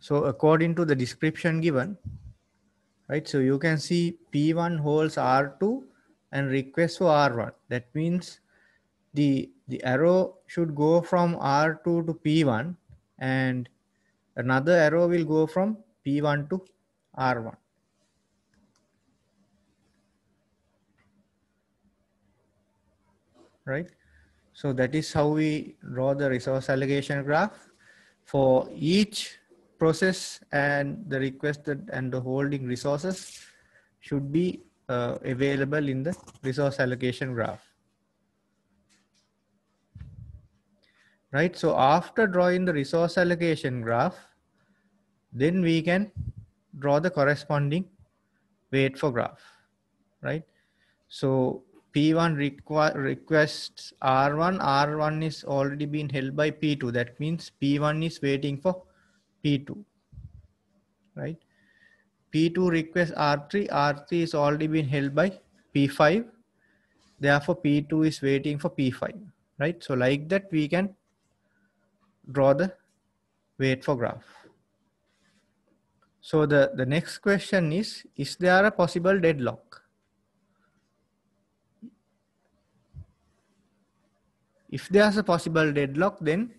So according to the description given, right? So you can see P1 holds R2 and request for R1. That means the, the arrow should go from R2 to P1 and another arrow will go from P1 to R1. Right? So that is how we draw the resource allocation graph for each process and the requested and the holding resources should be uh, available in the resource allocation graph. Right, so after drawing the resource allocation graph, then we can draw the corresponding wait for graph, right? So P1 requ requests R1, R1 is already been held by P2. That means P1 is waiting for P2, right? P2 requests R3, R3 is already been held by P5. Therefore, P2 is waiting for P5, right? So like that, we can draw the wait for graph. So the, the next question is, is there a possible deadlock? If there's a possible deadlock, then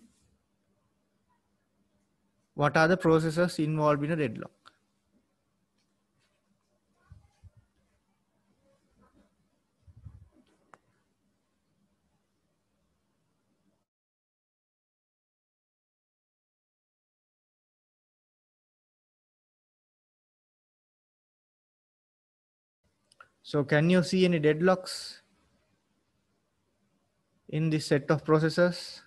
what are the processes involved in a deadlock? So can you see any deadlocks in this set of processes?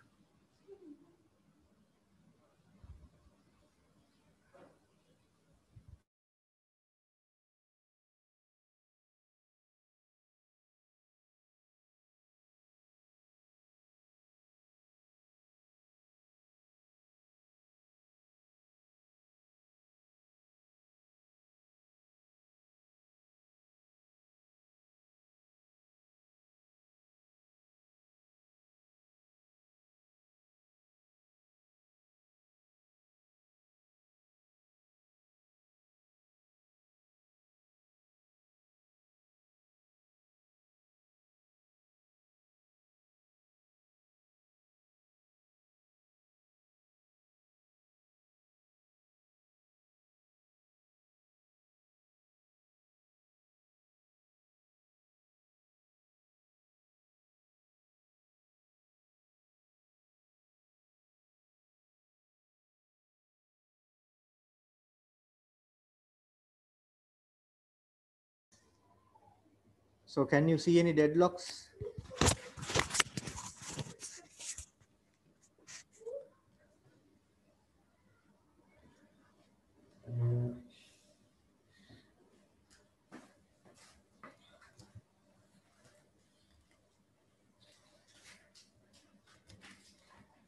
So can you see any deadlocks?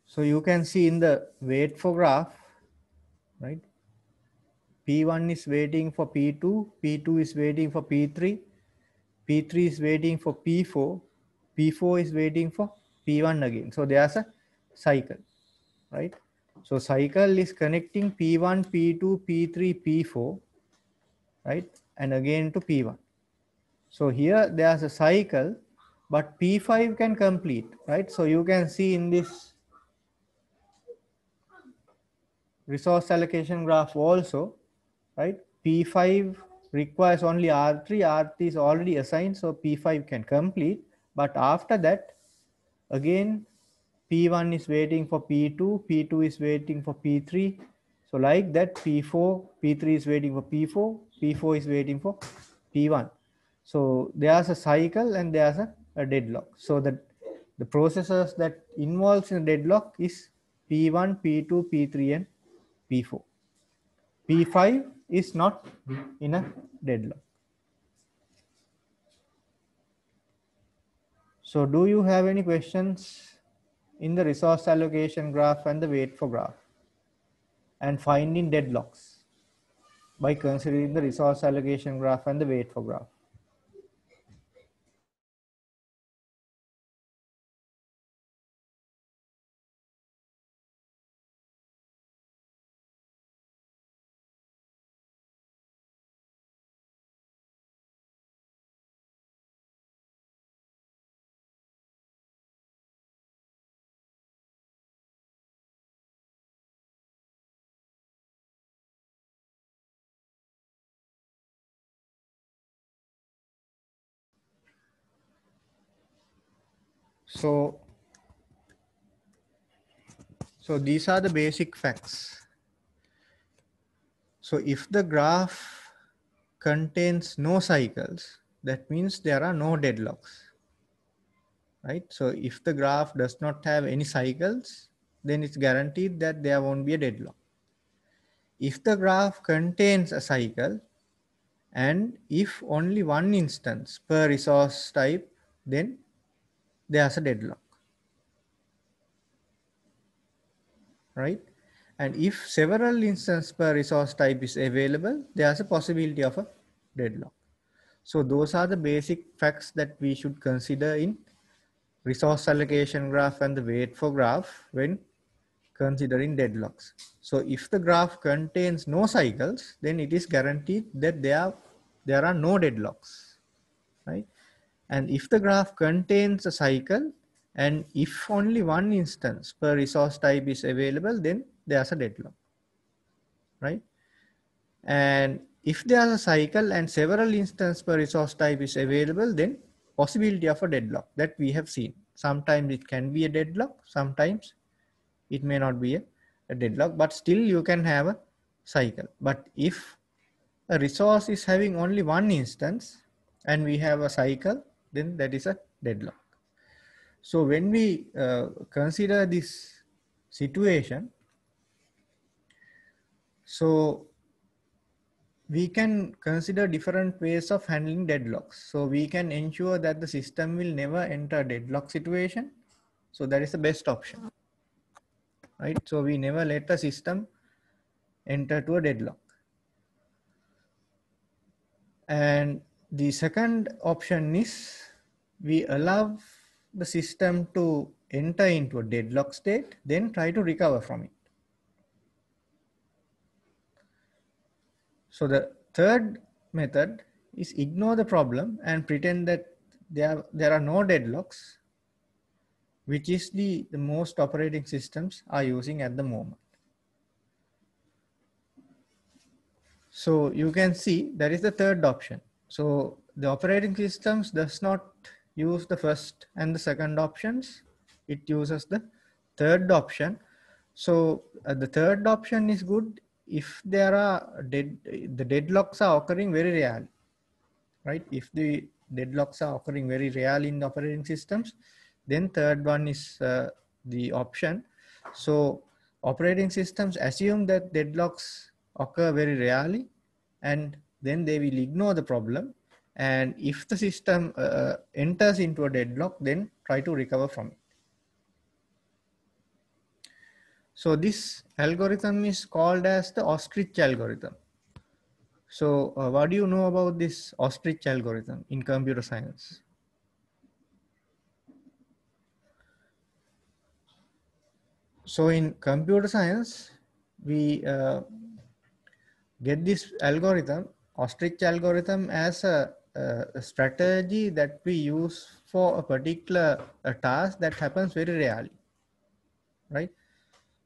So you can see in the wait for graph, right? P1 is waiting for P2, P2 is waiting for P3, P3 is waiting for P4, P4 is waiting for P1 again. So there's a cycle, right? So cycle is connecting P1, P2, P3, P4, right? And again to P1. So here there's a cycle, but P5 can complete, right? So you can see in this resource allocation graph also, right? P5 requires only R3, R3 is already assigned, so P5 can complete. But after that, again, P1 is waiting for P2, P2 is waiting for P3. So like that, P4, P3 is waiting for P4, P4 is waiting for P1. So there's a cycle and there's a, a deadlock. So that the processors that involves in deadlock is P1, P2, P3, and P4. P5 is not in a deadlock. So do you have any questions in the resource allocation graph and the wait for graph and finding deadlocks by considering the resource allocation graph and the wait for graph? So, so these are the basic facts. So if the graph contains no cycles, that means there are no deadlocks, right? So if the graph does not have any cycles, then it's guaranteed that there won't be a deadlock. If the graph contains a cycle, and if only one instance per resource type, then there's a deadlock. Right? And if several instances per resource type is available, there's a possibility of a deadlock. So those are the basic facts that we should consider in resource allocation graph and the wait for graph when considering deadlocks. So if the graph contains no cycles, then it is guaranteed that there, there are no deadlocks, right? And if the graph contains a cycle and if only one instance per resource type is available, then there's a deadlock, right? And if there's a cycle and several instance per resource type is available, then possibility of a deadlock that we have seen. Sometimes it can be a deadlock, sometimes it may not be a, a deadlock, but still you can have a cycle. But if a resource is having only one instance and we have a cycle then that is a deadlock. So when we uh, consider this situation, so we can consider different ways of handling deadlocks. So we can ensure that the system will never enter deadlock situation. So that is the best option, right? So we never let the system enter to a deadlock. And the second option is we allow the system to enter into a deadlock state, then try to recover from it. So the third method is ignore the problem and pretend that there, are, there are no deadlocks, which is the, the most operating systems are using at the moment. So you can see that is the third option. So the operating systems does not use the first and the second options. It uses the third option. So uh, the third option is good if there are dead, the deadlocks are occurring very rarely, right? If the deadlocks are occurring very rarely in the operating systems, then third one is uh, the option. So operating systems assume that deadlocks occur very rarely and then they will ignore the problem. And if the system uh, uh, enters into a deadlock, then try to recover from it. So this algorithm is called as the ostrich algorithm. So uh, what do you know about this ostrich algorithm in computer science? So in computer science, we uh, get this algorithm ostrich algorithm as a, a, strategy that we use for a particular a task that happens very rarely, right?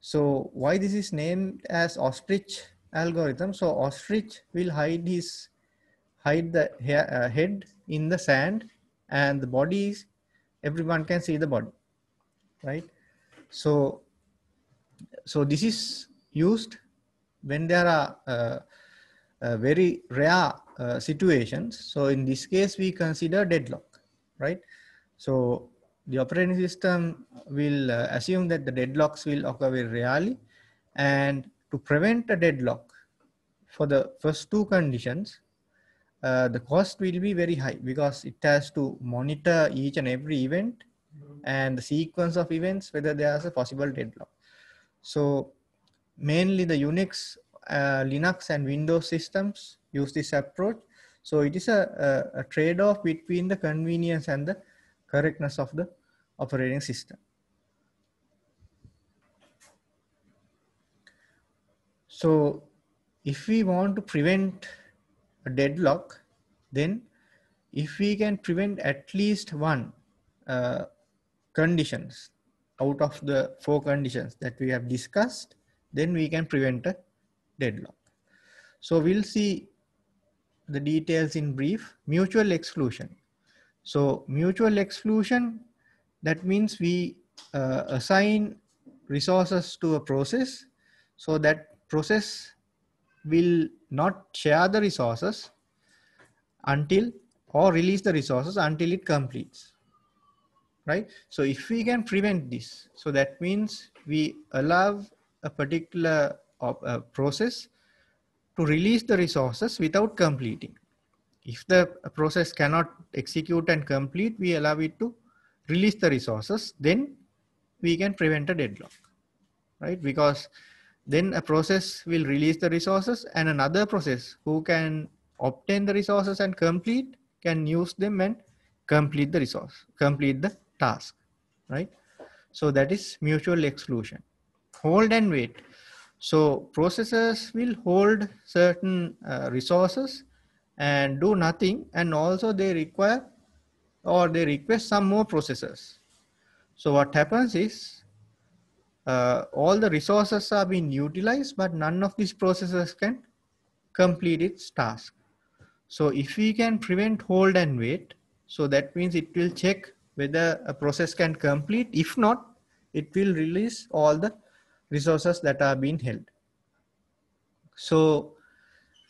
So why this is named as ostrich algorithm? So ostrich will hide his hide the uh, head in the sand and the body is everyone can see the body, right? So so this is used when there are uh, uh, very rare uh, situations. So in this case, we consider deadlock, right? So the operating system will uh, assume that the deadlocks will occur very rarely. And to prevent a deadlock for the first two conditions, uh, the cost will be very high because it has to monitor each and every event and the sequence of events, whether there is a possible deadlock. So mainly the Unix uh, Linux and Windows systems use this approach. So it is a, a, a trade-off between the convenience and the correctness of the operating system. So if we want to prevent a deadlock, then if we can prevent at least one uh, conditions out of the four conditions that we have discussed, then we can prevent a deadlock. So we'll see the details in brief. Mutual exclusion. So mutual exclusion, that means we uh, assign resources to a process so that process will not share the resources until or release the resources until it completes right so if we can prevent this so that means we allow a particular of a uh, process to release the resources without completing. If the process cannot execute and complete, we allow it to release the resources, then we can prevent a deadlock, right? Because then a process will release the resources and another process who can obtain the resources and complete can use them and complete the resource, complete the task, right? So that is mutual exclusion. Hold and wait so processors will hold certain uh, resources and do nothing and also they require or they request some more processors. So what happens is uh, all the resources are being utilized but none of these processors can complete its task. So if we can prevent hold and wait, so that means it will check whether a process can complete. If not, it will release all the resources that are being held. So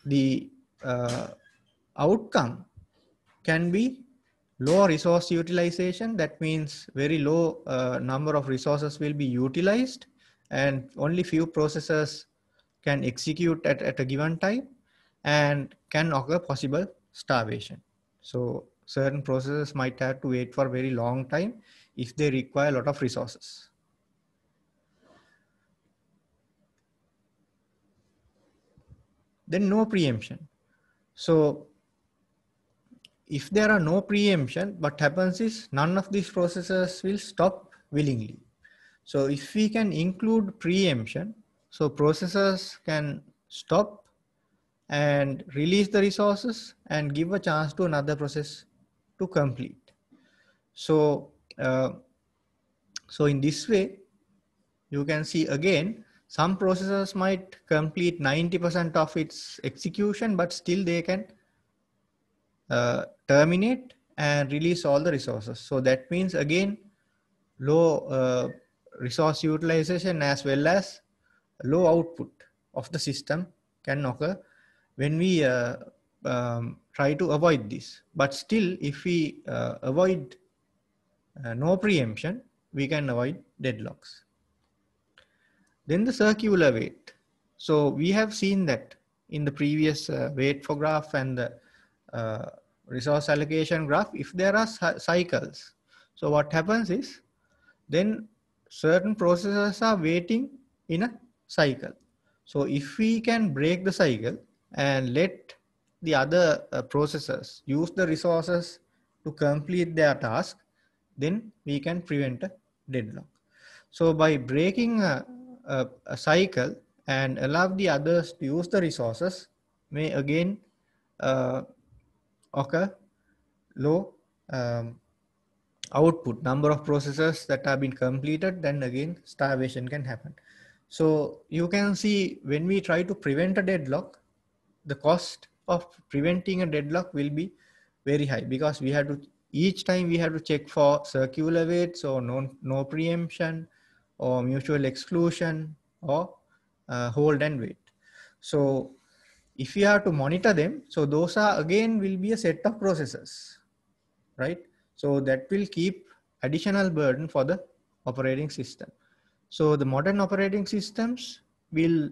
the uh, outcome can be low resource utilization. That means very low uh, number of resources will be utilized and only few processes can execute at, at a given time and can occur possible starvation. So certain processes might have to wait for very long time if they require a lot of resources. then no preemption. So if there are no preemption, what happens is none of these processes will stop willingly. So if we can include preemption, so processes can stop and release the resources and give a chance to another process to complete. So, uh, so in this way, you can see again some processors might complete 90% of its execution, but still they can uh, terminate and release all the resources. So that means again, low uh, resource utilization as well as low output of the system can occur when we uh, um, try to avoid this. But still, if we uh, avoid uh, no preemption, we can avoid deadlocks then the circular weight. So we have seen that in the previous uh, weight for graph and the uh, resource allocation graph, if there are cycles. So what happens is then certain processes are waiting in a cycle. So if we can break the cycle and let the other uh, processes use the resources to complete their task, then we can prevent a deadlock. So by breaking a uh, a, a cycle and allow the others to use the resources may again uh, occur low um, output number of processes that have been completed then again starvation can happen so you can see when we try to prevent a deadlock the cost of preventing a deadlock will be very high because we have to each time we have to check for circular weights or no no preemption or mutual exclusion or uh, hold and wait. So if you have to monitor them, so those are again will be a set of processes, right? So that will keep additional burden for the operating system. So the modern operating systems will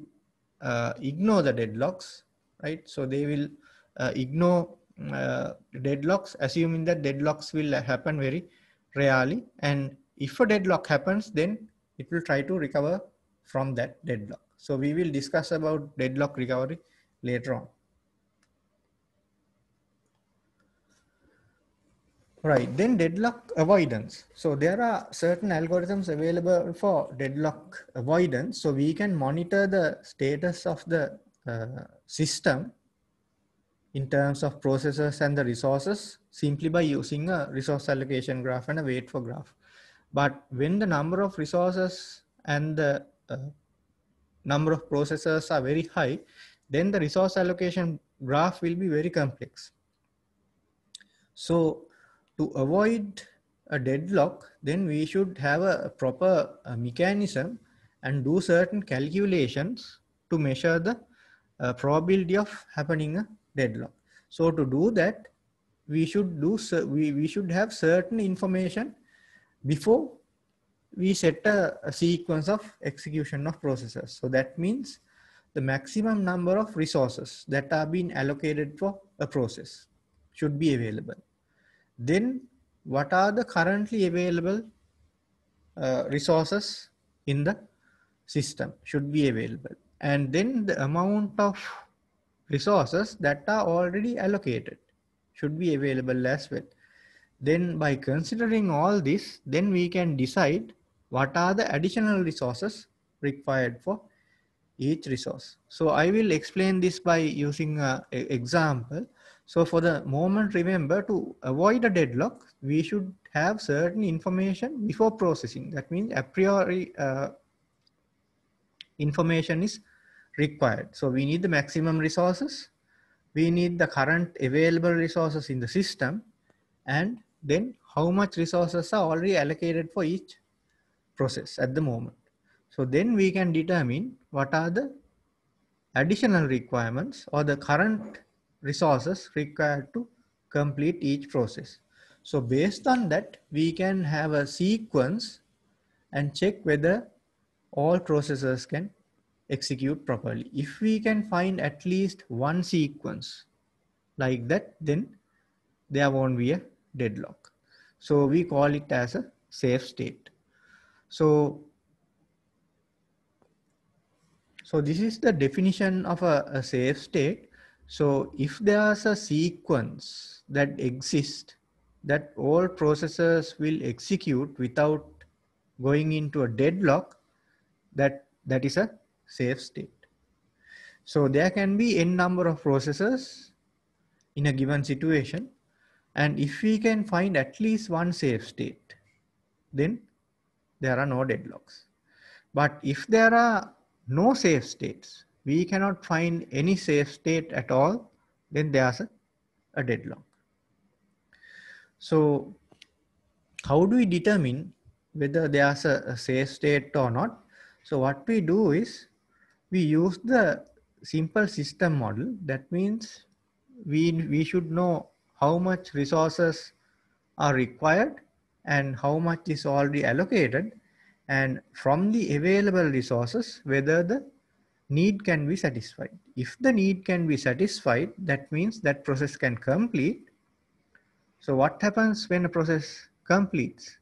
uh, ignore the deadlocks, right? So they will uh, ignore uh, deadlocks, assuming that deadlocks will happen very rarely. And if a deadlock happens, then it will try to recover from that deadlock. So we will discuss about deadlock recovery later on. Right, then deadlock avoidance. So there are certain algorithms available for deadlock avoidance. So we can monitor the status of the uh, system in terms of processors and the resources simply by using a resource allocation graph and a wait for graph. But when the number of resources and the uh, number of processors are very high, then the resource allocation graph will be very complex. So to avoid a deadlock, then we should have a proper uh, mechanism and do certain calculations to measure the uh, probability of happening a deadlock. So to do that, we should do we, we should have certain information before we set a, a, sequence of execution of processes. So that means the maximum number of resources that are being allocated for a process should be available. Then what are the currently available uh, resources in the system should be available. And then the amount of resources that are already allocated should be available as well. Then by considering all this, then we can decide what are the additional resources required for each resource. So I will explain this by using an uh, example. So for the moment, remember to avoid a deadlock, we should have certain information before processing. That means a priori uh, information is required. So we need the maximum resources. We need the current available resources in the system and then how much resources are already allocated for each process at the moment. So then we can determine what are the additional requirements or the current resources required to complete each process. So based on that, we can have a sequence and check whether all processes can execute properly. If we can find at least one sequence like that, then there won't be a deadlock. So we call it as a safe state. So, so this is the definition of a, a safe state. So if there's a sequence that exists that all processes will execute without going into a deadlock, that, that is a safe state. So there can be n number of processes in a given situation and if we can find at least one safe state, then there are no deadlocks. But if there are no safe states, we cannot find any safe state at all, then there's a, a deadlock. So how do we determine whether there's a, a safe state or not? So what we do is we use the simple system model. That means we, we should know how much resources are required and how much is already allocated and from the available resources whether the need can be satisfied. If the need can be satisfied, that means that process can complete. So what happens when a process completes?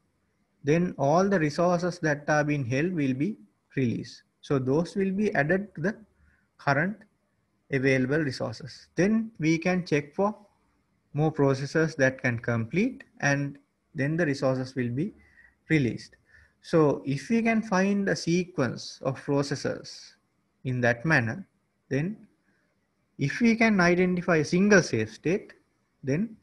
Then all the resources that are being held will be released. So those will be added to the current available resources. Then we can check for more processors that can complete and then the resources will be released. So if we can find a sequence of processors in that manner, then if we can identify a single safe state, then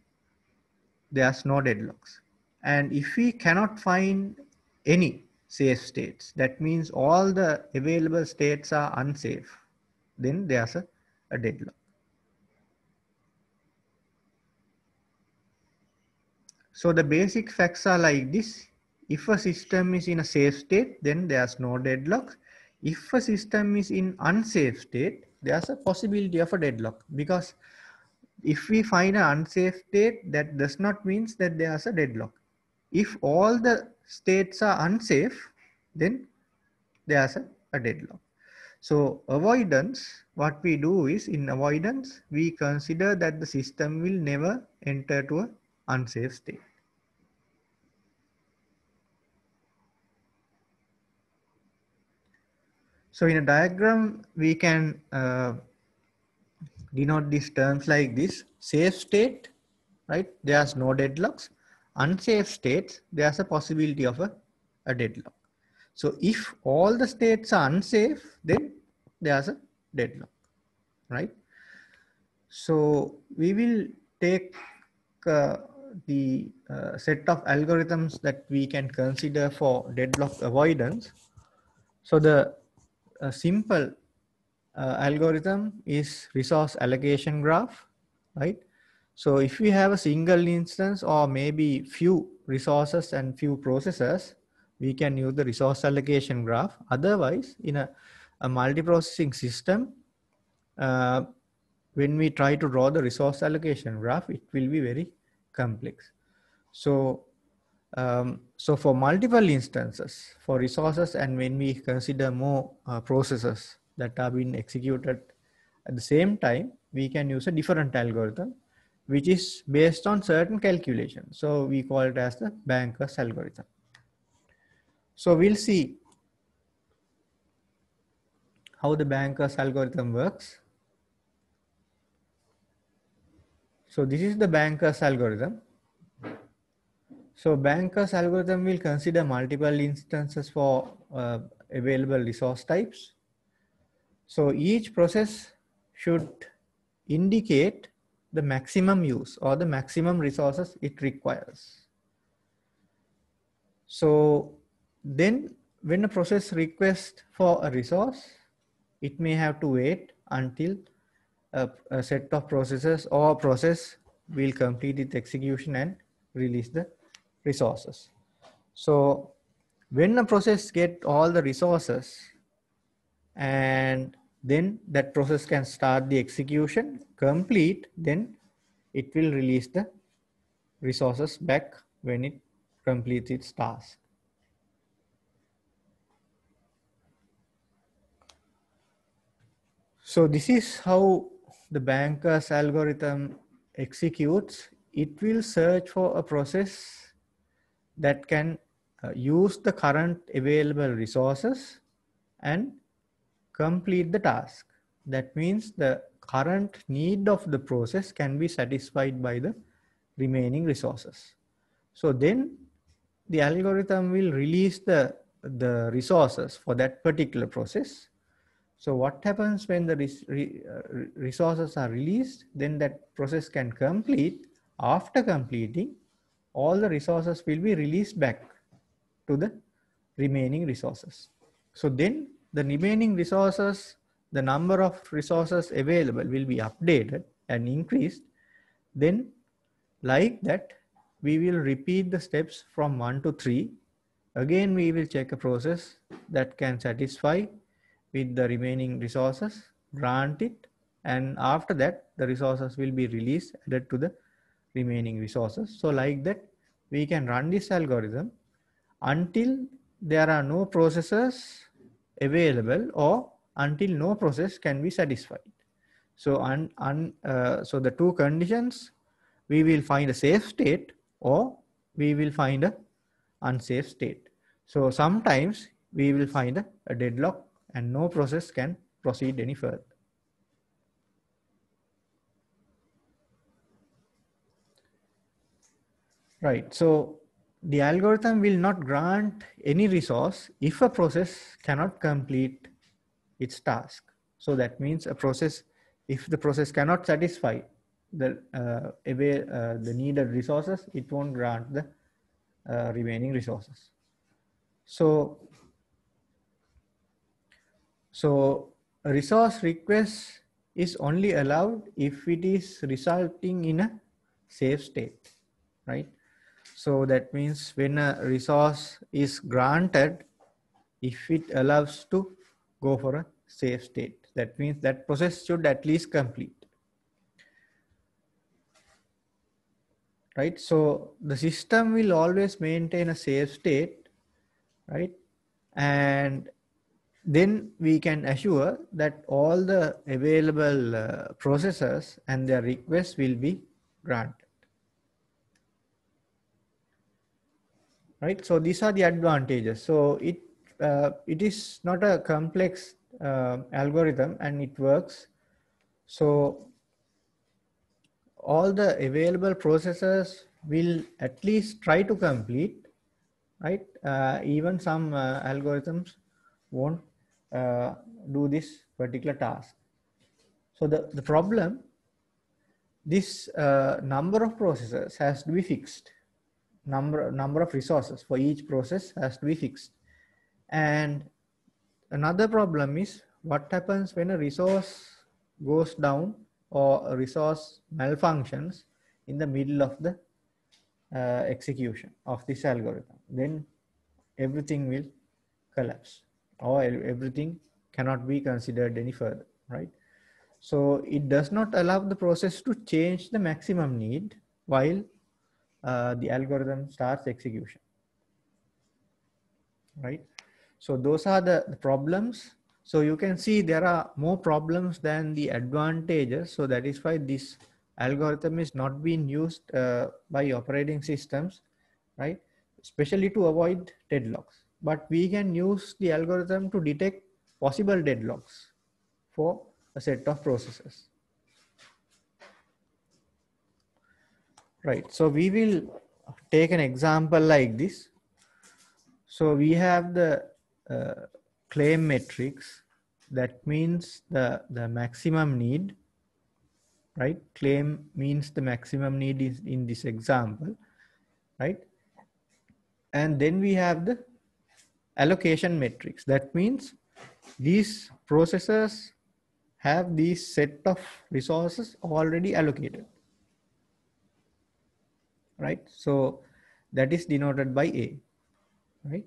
there's no deadlocks. And if we cannot find any safe states, that means all the available states are unsafe, then there's a, a deadlock. So the basic facts are like this. If a system is in a safe state, then there's no deadlock. If a system is in unsafe state, there's a possibility of a deadlock because if we find an unsafe state, that does not means that there's a deadlock. If all the states are unsafe, then there's a, a deadlock. So avoidance, what we do is in avoidance, we consider that the system will never enter to an unsafe state. So in a diagram, we can uh, denote these terms like this. Safe state, right? There's no deadlocks. Unsafe states, there's a possibility of a, a deadlock. So if all the states are unsafe, then there's a deadlock, right? So we will take uh, the uh, set of algorithms that we can consider for deadlock avoidance. So the a simple uh, algorithm is resource allocation graph, right? So if we have a single instance or maybe few resources and few processes, we can use the resource allocation graph. Otherwise, in a, a multiprocessing system, uh, when we try to draw the resource allocation graph, it will be very complex. So um, so for multiple instances, for resources, and when we consider more uh, processes that are being executed at the same time, we can use a different algorithm, which is based on certain calculations. So we call it as the banker's algorithm. So we'll see how the banker's algorithm works. So this is the banker's algorithm. So Banker's algorithm will consider multiple instances for uh, available resource types. So each process should indicate the maximum use or the maximum resources it requires. So then when a process requests for a resource, it may have to wait until a, a set of processes or process will complete its execution and release the resources. So when a process get all the resources and then that process can start the execution complete, then it will release the resources back when it completes its task. So this is how the banker's algorithm executes. It will search for a process that can uh, use the current available resources and complete the task. That means the current need of the process can be satisfied by the remaining resources. So then the algorithm will release the, the resources for that particular process. So what happens when the res, re, uh, resources are released, then that process can complete. After completing, all the resources will be released back to the remaining resources. So then the remaining resources, the number of resources available will be updated and increased. Then like that, we will repeat the steps from one to three. Again, we will check a process that can satisfy with the remaining resources, grant it, and after that, the resources will be released added to the remaining resources. So like that, we can run this algorithm until there are no processes available or until no process can be satisfied. So, un, un, uh, so the two conditions, we will find a safe state or we will find a unsafe state. So sometimes we will find a, a deadlock and no process can proceed any further. Right. So the algorithm will not grant any resource if a process cannot complete its task. So that means a process, if the process cannot satisfy the uh, uh, the needed resources, it won't grant the uh, remaining resources. So, so resource request is only allowed if it is resulting in a safe state, right? So that means when a resource is granted, if it allows to go for a safe state, that means that process should at least complete. Right, so the system will always maintain a safe state, right? And then we can assure that all the available uh, processes and their requests will be granted. right so these are the advantages so it uh, it is not a complex uh, algorithm and it works so all the available processes will at least try to complete right uh, even some uh, algorithms won't uh, do this particular task so the, the problem this uh, number of processes has to be fixed number number of resources for each process has to be fixed and another problem is what happens when a resource goes down or a resource malfunctions in the middle of the uh, execution of this algorithm then everything will collapse or everything cannot be considered any further right so it does not allow the process to change the maximum need while uh, the algorithm starts execution. Right? So those are the, the problems. So you can see there are more problems than the advantages. So that is why this algorithm is not being used uh, by operating systems, right? Especially to avoid deadlocks. But we can use the algorithm to detect possible deadlocks for a set of processes. Right. So we will take an example like this. So we have the uh, claim matrix. That means the, the maximum need, right? Claim means the maximum need is in this example, right? And then we have the allocation matrix. That means these processors have these set of resources already allocated right? So that is denoted by A, right?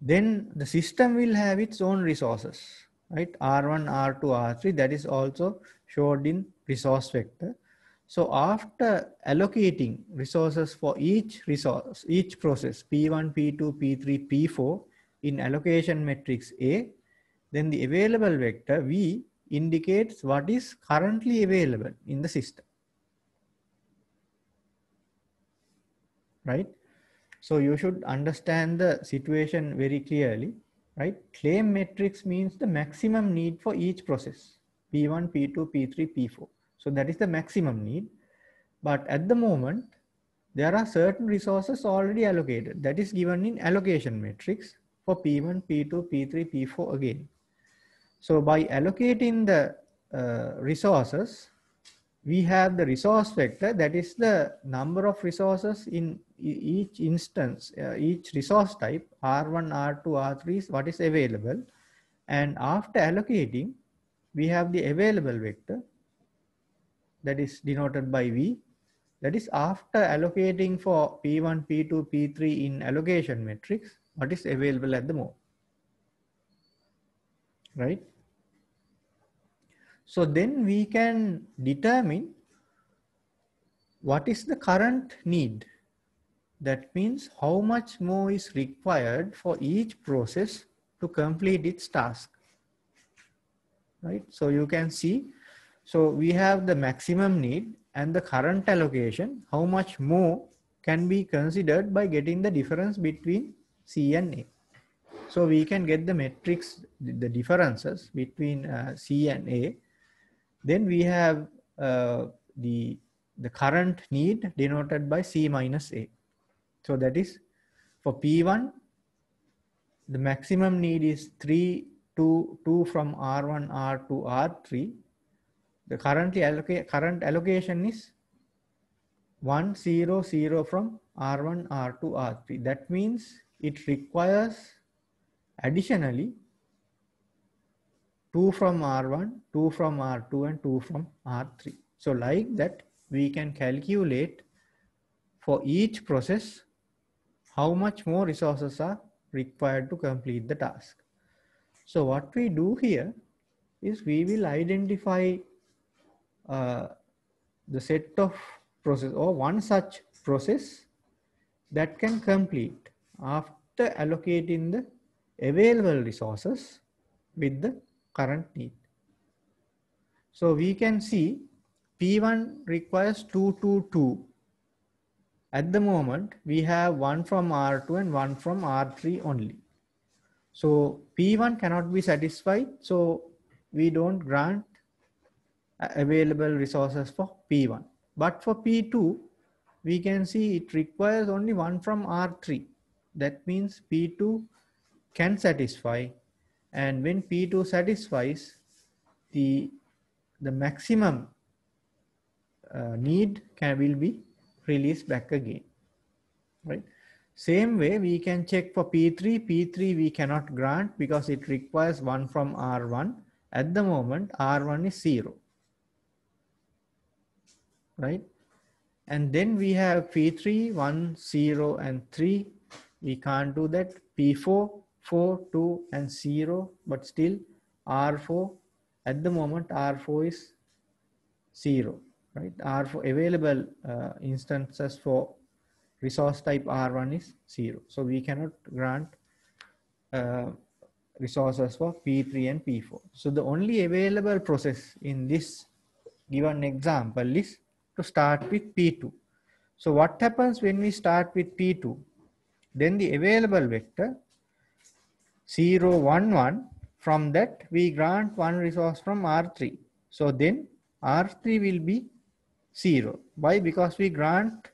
Then the system will have its own resources, right? R1, R2, R3, that is also showed in resource vector. So after allocating resources for each resource, each process, P1, P2, P3, P4 in allocation matrix A, then the available vector V indicates what is currently available in the system. right? So you should understand the situation very clearly, right? Claim matrix means the maximum need for each process, P1, P2, P3, P4. So that is the maximum need. But at the moment, there are certain resources already allocated that is given in allocation matrix for P1, P2, P3, P4 again. So by allocating the uh, resources, we have the resource vector that is the number of resources in each instance, uh, each resource type, R1, R2, R3 is what is available. And after allocating, we have the available vector that is denoted by V. That is after allocating for P1, P2, P3 in allocation matrix, what is available at the moment, right? So then we can determine what is the current need that means how much more is required for each process to complete its task. Right, so you can see, so we have the maximum need and the current allocation, how much more can be considered by getting the difference between C and A. So we can get the matrix, the differences between uh, C and A. Then we have uh, the, the current need denoted by C minus A. So that is for P1, the maximum need is 3, 2, 2 from R1, R2, R3. The currently allocate, current allocation is 1, 0, 0 from R1, R2, R3. That means it requires additionally 2 from R1, 2 from R2 and 2 from R3. So like that we can calculate for each process how much more resources are required to complete the task. So what we do here is we will identify uh, the set of process or one such process that can complete after allocating the available resources with the current need. So we can see P1 requires 222 at the moment, we have one from R2 and one from R3 only. So P1 cannot be satisfied. So we don't grant available resources for P1. But for P2, we can see it requires only one from R3. That means P2 can satisfy. And when P2 satisfies, the, the maximum uh, need can will be release back again, right? Same way, we can check for P3. P3 we cannot grant because it requires one from R1. At the moment, R1 is zero, right? And then we have P3, 1, 0, and 3. We can't do that. P4, 4, 2, and 0, but still R4. At the moment, R4 is 0 right R for available uh, instances for resource type r1 is 0 so we cannot grant uh, resources for p3 and p4 so the only available process in this given example is to start with p2 so what happens when we start with p2 then the available vector 0 1 1 from that we grant one resource from r3 so then r3 will be 0. Why? Because we grant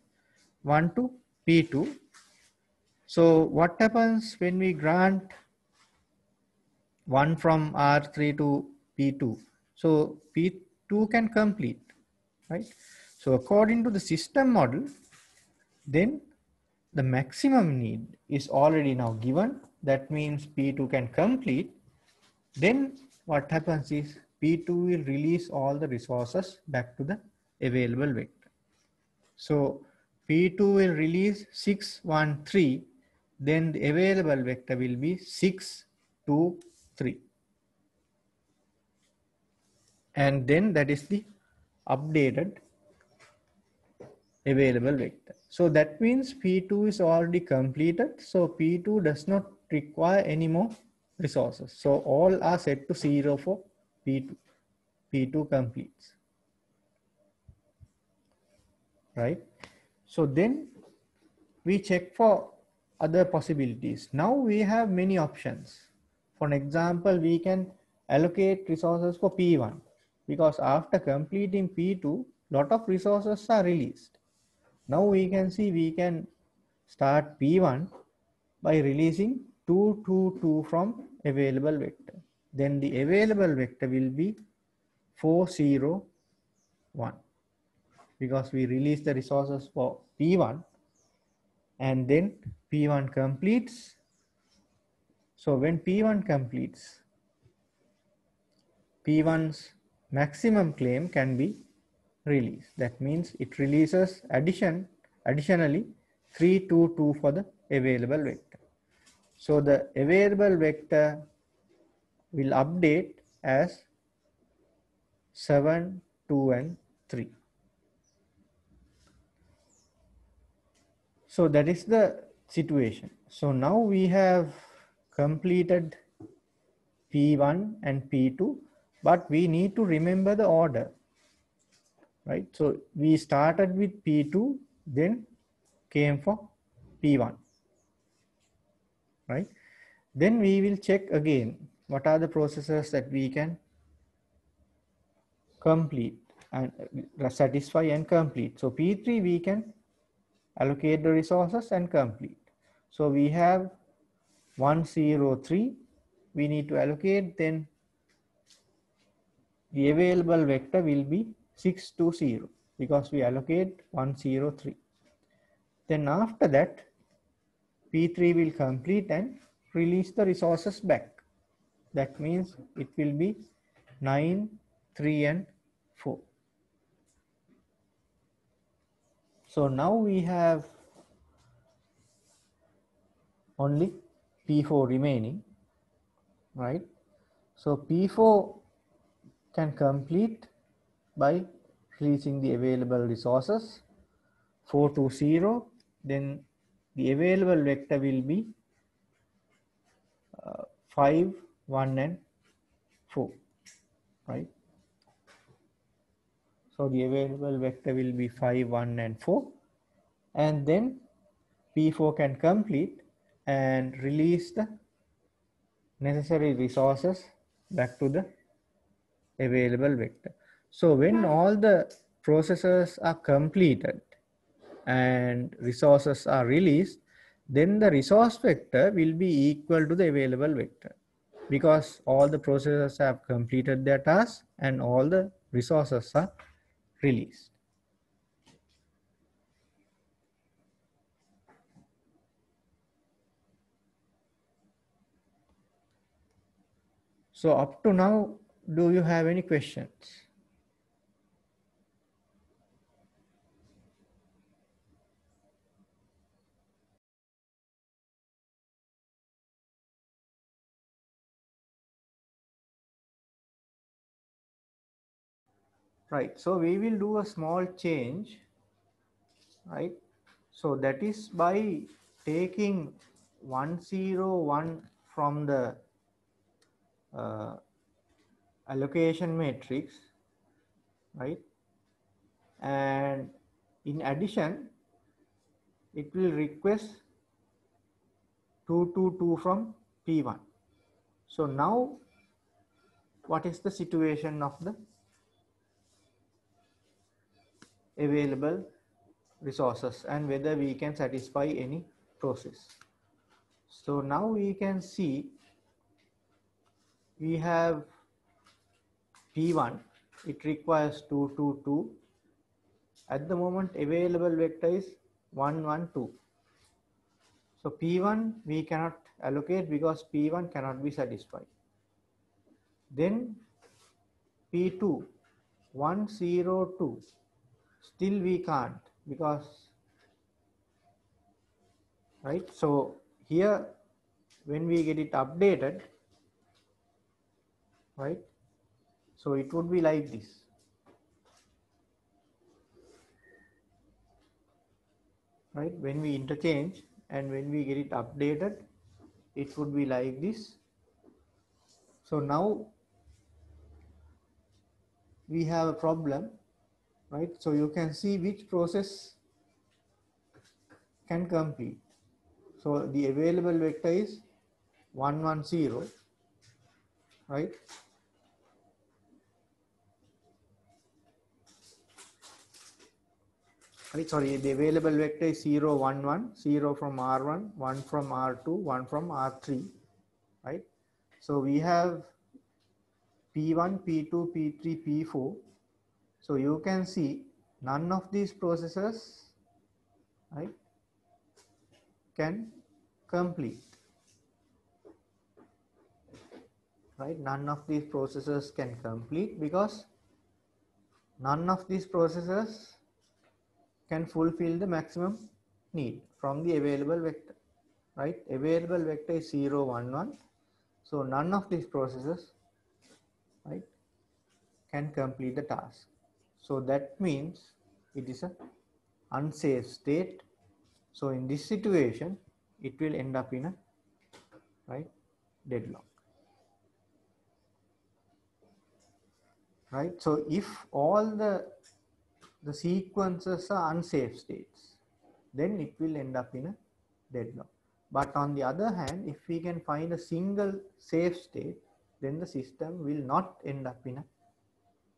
1 to P2. So what happens when we grant 1 from R3 to P2? So P2 can complete, right? So according to the system model, then the maximum need is already now given. That means P2 can complete. Then what happens is P2 will release all the resources back to the available vector. So P2 will release 6, 1, 3, then the available vector will be 6, 2, 3. And then that is the updated available vector. So that means P2 is already completed. So P2 does not require any more resources. So all are set to zero for P2. P2 completes right? So then we check for other possibilities. Now we have many options. For an example, we can allocate resources for P1 because after completing P2, lot of resources are released. Now we can see we can start P1 by releasing 2, 2, 2 from available vector. Then the available vector will be 4, 0, 1 because we release the resources for P1 and then P1 completes. So when P1 completes, P1's maximum claim can be released. That means it releases addition additionally 322 for the available vector. So the available vector will update as 7, 2 and 3. So that is the situation. So now we have completed P1 and P2, but we need to remember the order, right? So we started with P2, then came for P1, right? Then we will check again, what are the processes that we can complete and uh, satisfy and complete. So P3 we can allocate the resources and complete. So we have 103, we need to allocate, then the available vector will be 6 0 because we allocate 103. Then after that, P3 will complete and release the resources back. That means it will be 9, 3 and 4. So now we have only P4 remaining, right? So P4 can complete by releasing the available resources 4 to 0 then the available vector will be uh, 5 1 and 4 right so the available vector will be 5, 1 and 4. And then P4 can complete and release the necessary resources back to the available vector. So when all the processes are completed and resources are released, then the resource vector will be equal to the available vector because all the processes have completed their task and all the resources are released so up to now do you have any questions right so we will do a small change right so that is by taking 101 from the uh, allocation matrix right and in addition it will request 222 from p1 so now what is the situation of the available resources and whether we can satisfy any process. So now we can see we have P1, it requires 2, 2, 2. At the moment available vector is 1, 1, 2. So P1 we cannot allocate because P1 cannot be satisfied. Then P2, 1, 0, 2 still we can't because right so here when we get it updated right so it would be like this right when we interchange and when we get it updated it would be like this so now we have a problem right? So you can see which process can compete. So the available vector is 110, right? Sorry, the available vector is 0, 1, 1, 0 from R1, 1 from R2, 1 from R3, right? So we have P1, P2, P3, P4 so you can see none of these processes right, can complete. Right, none of these processes can complete because none of these processes can fulfill the maximum need from the available vector right available vector is 0 1 1 so none of these processes right can complete the task so that means it is an unsafe state. So in this situation, it will end up in a right deadlock. Right. So if all the the sequences are unsafe states, then it will end up in a deadlock. But on the other hand, if we can find a single safe state, then the system will not end up in a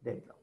deadlock.